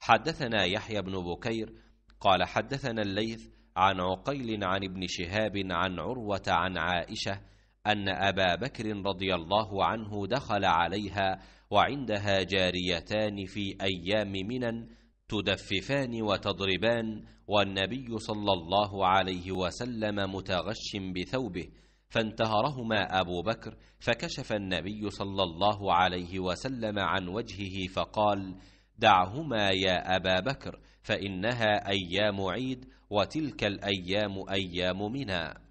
حدثنا يحيى بن بكير قال حدثنا الليث عن عقيل عن ابن شهاب عن عروه عن عائشه ان ابا بكر رضي الله عنه دخل عليها وعندها جاريتان في ايام منن تدففان وتضربان والنبي صلى الله عليه وسلم متغش بثوبه فانتهرهما ابو بكر فكشف النبي صلى الله عليه وسلم عن وجهه فقال دعهما يا أبا بكر فإنها أيام عيد وتلك الأيام أيام منى